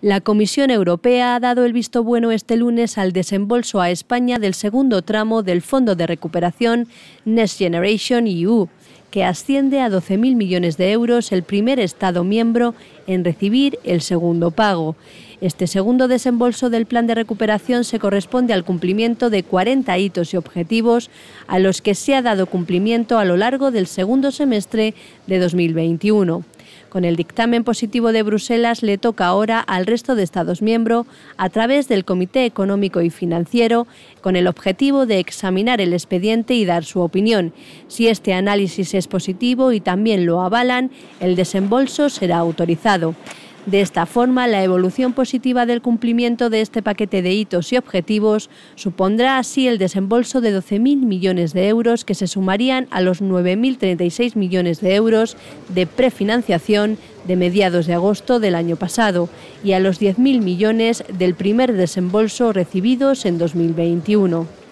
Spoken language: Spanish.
La Comisión Europea ha dado el visto bueno este lunes al desembolso a España del segundo tramo del Fondo de Recuperación Next Generation EU, que asciende a 12.000 millones de euros el primer Estado miembro en recibir el segundo pago. Este segundo desembolso del plan de recuperación se corresponde al cumplimiento de 40 hitos y objetivos a los que se ha dado cumplimiento a lo largo del segundo semestre de 2021. Con el dictamen positivo de Bruselas le toca ahora al resto de Estados miembros, a través del Comité Económico y Financiero, con el objetivo de examinar el expediente y dar su opinión. Si este análisis es positivo y también lo avalan, el desembolso será autorizado. De esta forma, la evolución positiva del cumplimiento de este paquete de hitos y objetivos supondrá así el desembolso de 12.000 millones de euros que se sumarían a los 9.036 millones de euros de prefinanciación de mediados de agosto del año pasado y a los 10.000 millones del primer desembolso recibidos en 2021.